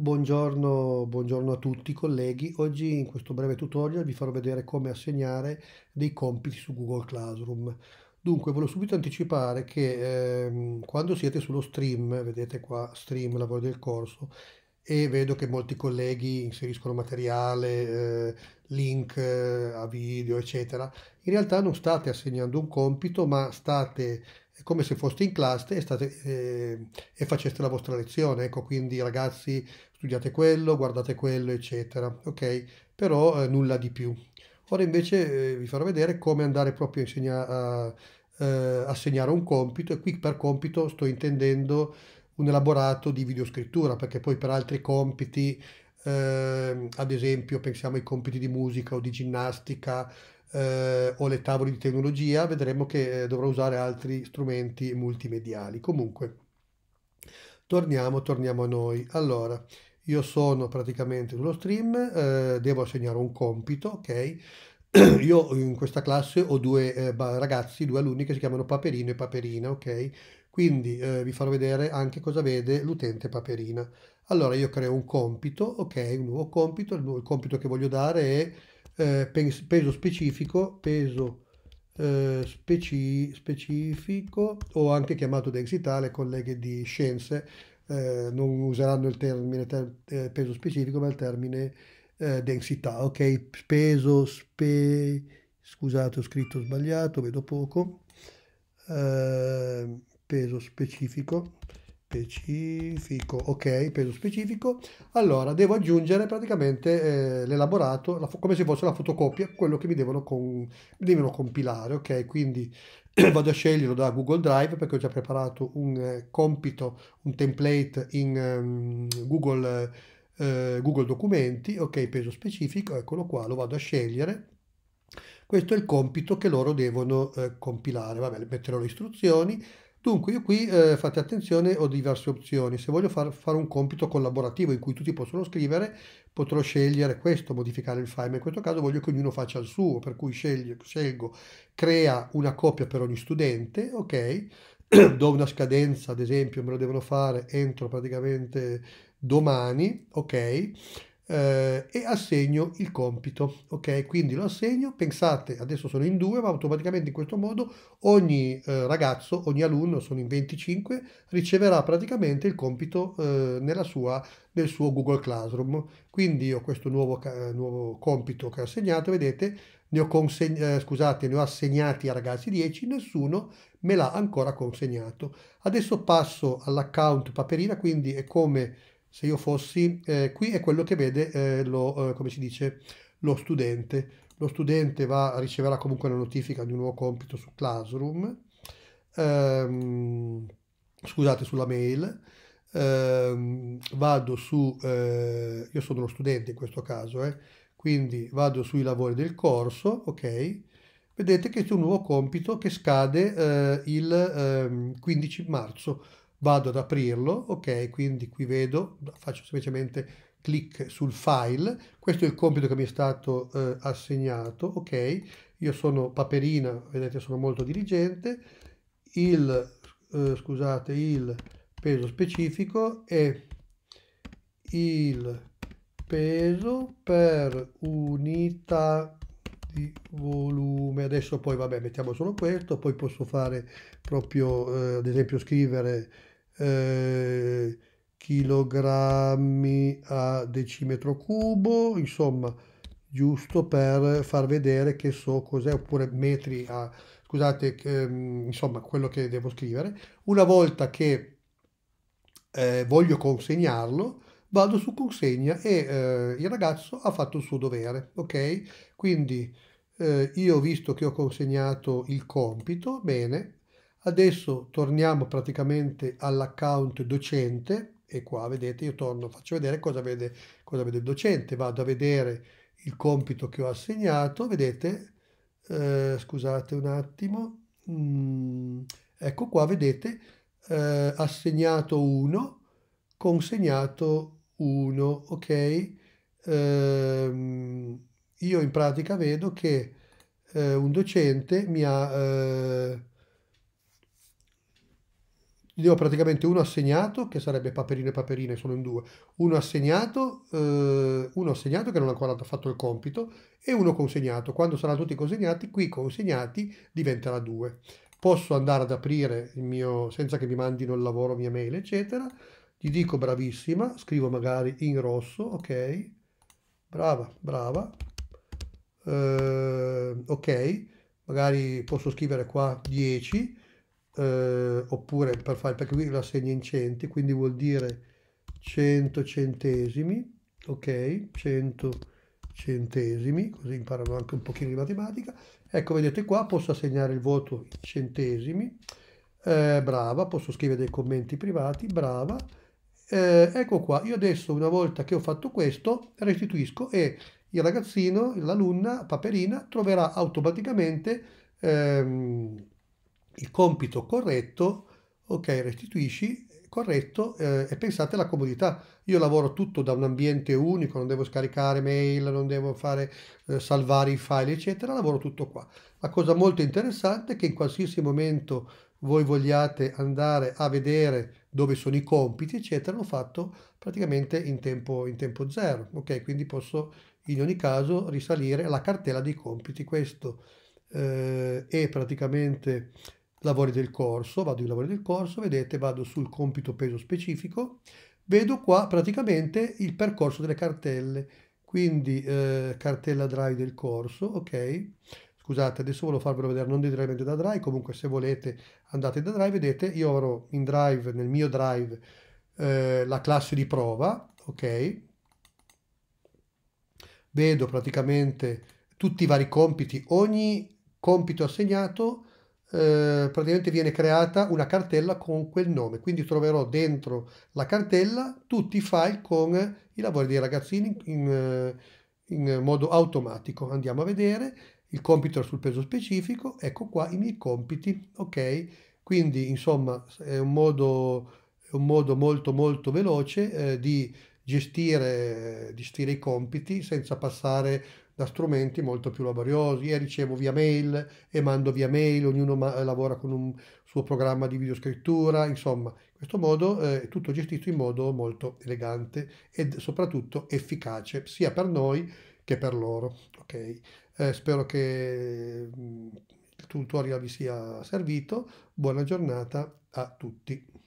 Buongiorno, buongiorno, a tutti colleghi, oggi in questo breve tutorial vi farò vedere come assegnare dei compiti su Google Classroom. Dunque, voglio subito anticipare che ehm, quando siete sullo stream, vedete qua stream, lavoro del corso, e vedo che molti colleghi inseriscono materiale, eh, link eh, a video, eccetera, in realtà non state assegnando un compito, ma state è come se foste in classe e, state, eh, e faceste la vostra lezione, ecco, quindi ragazzi studiate quello, guardate quello, eccetera, ok? Però eh, nulla di più. Ora invece eh, vi farò vedere come andare proprio a, insegnare. a eh, assegnare un compito e qui per compito sto intendendo un elaborato di videoscrittura perché poi per altri compiti, eh, ad esempio pensiamo ai compiti di musica o di ginnastica, eh, o le tavole di tecnologia, vedremo che eh, dovrò usare altri strumenti multimediali. Comunque, torniamo, torniamo a noi. Allora, io sono praticamente sullo stream, eh, devo assegnare un compito, ok? Io in questa classe ho due eh, ragazzi, due alunni che si chiamano Paperino e Paperina, ok? Quindi eh, vi farò vedere anche cosa vede l'utente Paperina. Allora io creo un compito, ok? Un nuovo compito, il, il compito che voglio dare è eh, peso specifico, peso eh, speci- specifico o anche chiamato densità, le colleghe di scienze eh, non useranno il termine ter- eh, peso specifico ma il termine eh, densità, ok? Peso, spe... scusate ho scritto sbagliato, vedo poco, eh, peso specifico specifico, ok, peso specifico, allora devo aggiungere praticamente eh, l'elaborato la, come se fosse la fotocopia, quello che mi devono, con, mi devono compilare, ok, quindi vado a sceglierlo da Google Drive perché ho già preparato un eh, compito, un template in um, Google, eh, Google Documenti, ok, peso specifico, eccolo qua, lo vado a scegliere, questo è il compito che loro devono eh, compilare, vabbè, metterò le istruzioni, Dunque io qui eh, fate attenzione, ho diverse opzioni. Se voglio far, fare un compito collaborativo in cui tutti possono scrivere, potrò scegliere questo, modificare il file, ma in questo caso voglio che ognuno faccia il suo, per cui sceglio, scelgo, crea una copia per ogni studente, ok? Do una scadenza, ad esempio, me lo devono fare entro praticamente domani, ok? eh, e assegno il compito, ok? Quindi lo assegno, pensate, adesso sono in due, ma automaticamente in questo modo ogni eh, ragazzo, ogni alunno, sono in 25, riceverà praticamente il compito eh, nella sua, nel suo Google Classroom. Quindi ho questo nuovo, eh, nuovo compito che ho assegnato, vedete, ne ho, conseg- eh, scusate, ne ho assegnati a ragazzi 10, nessuno me l'ha ancora consegnato. Adesso passo all'account Paperina, quindi è come se io fossi, eh, qui è quello che vede, eh, lo, eh, come si dice, lo studente. Lo studente va, riceverà comunque la notifica di un nuovo compito su Classroom, ehm, scusate, sulla mail. Ehm, vado su, eh, io sono lo studente in questo caso, eh, quindi vado sui lavori del corso, ok? Vedete che c'è un nuovo compito che scade eh, il 15 ehm, marzo vado ad aprirlo, ok, quindi qui vedo, faccio semplicemente clic sul file, questo è il compito che mi è stato eh, assegnato, ok, io sono paperina, vedete sono molto diligente, il, eh, scusate, il peso specifico è il peso per unità di volume adesso poi vabbè mettiamo solo questo, poi posso fare proprio eh, ad esempio scrivere eh, chilogrammi a decimetro cubo, insomma giusto per far vedere che so cos'è oppure metri a scusate ehm, insomma quello che devo scrivere una volta che eh, voglio consegnarlo vado su consegna e eh, il ragazzo ha fatto il suo dovere ok quindi eh, io ho visto che ho consegnato il compito, bene, adesso torniamo praticamente all'account docente e qua vedete io torno, faccio vedere cosa vede, cosa vede il docente, vado a vedere il compito che ho assegnato, vedete, eh, scusate un attimo, mm, ecco qua vedete eh, assegnato 1, consegnato 1, ok? Ehm, io in pratica vedo che eh, un docente mi ha... Eh, ne ho praticamente uno assegnato, che sarebbe Paperino e Paperina, sono in due, uno assegnato, eh, uno assegnato che non ha ancora fatto il compito e uno consegnato. Quando saranno tutti consegnati, qui consegnati diventerà due. Posso andare ad aprire il mio, senza che mi mandino il lavoro, mia mail, eccetera, gli dico bravissima, scrivo magari in rosso, ok, brava, brava, eh, ok, magari posso scrivere qua 10, eh, oppure per fare, perché qui la segna in centi, quindi vuol dire 100 centesimi, ok, 100 centesimi, così imparano anche un pochino di matematica. Ecco, vedete qua, posso assegnare il voto in centesimi, eh, brava, posso scrivere dei commenti privati, brava. Eh, ecco qua, io adesso una volta che ho fatto questo restituisco e il ragazzino, l'alunna, Paperina, troverà automaticamente ehm, il compito corretto, ok, restituisci corretto eh, e pensate alla comodità. Io lavoro tutto da un ambiente unico, non devo scaricare mail, non devo fare, eh, salvare i file, eccetera, lavoro tutto qua. La cosa molto interessante è che in qualsiasi momento voi vogliate andare a vedere dove sono i compiti, eccetera, l'ho fatto praticamente in tempo, in tempo zero. Ok, quindi posso in ogni caso risalire alla cartella dei compiti. Questo eh, è praticamente lavori del corso, vado in lavori del corso, vedete vado sul compito peso specifico, vedo qua praticamente il percorso delle cartelle, quindi eh, cartella drive del corso, ok? Scusate, adesso volevo farvelo vedere non direttamente da drive, comunque se volete andate da drive, vedete io avrò in drive, nel mio drive, eh, la classe di prova, ok? Vedo praticamente tutti i vari compiti, ogni compito assegnato eh, praticamente viene creata una cartella con quel nome, quindi troverò dentro la cartella tutti i file con i lavori dei ragazzini in, eh, in modo automatico. Andiamo a vedere, il compito sul peso specifico, ecco qua i miei compiti, ok? Quindi insomma è un modo, è un modo molto molto veloce eh, di gestire, gestire i compiti senza passare da strumenti molto più laboriosi e ricevo via mail e mando via mail, ognuno ma- eh, lavora con un suo programma di videoscrittura, insomma, in questo modo eh, è tutto gestito in modo molto elegante e soprattutto efficace sia per noi che per loro. Okay? Eh, spero che mm, il tutorial vi sia servito, buona giornata a tutti.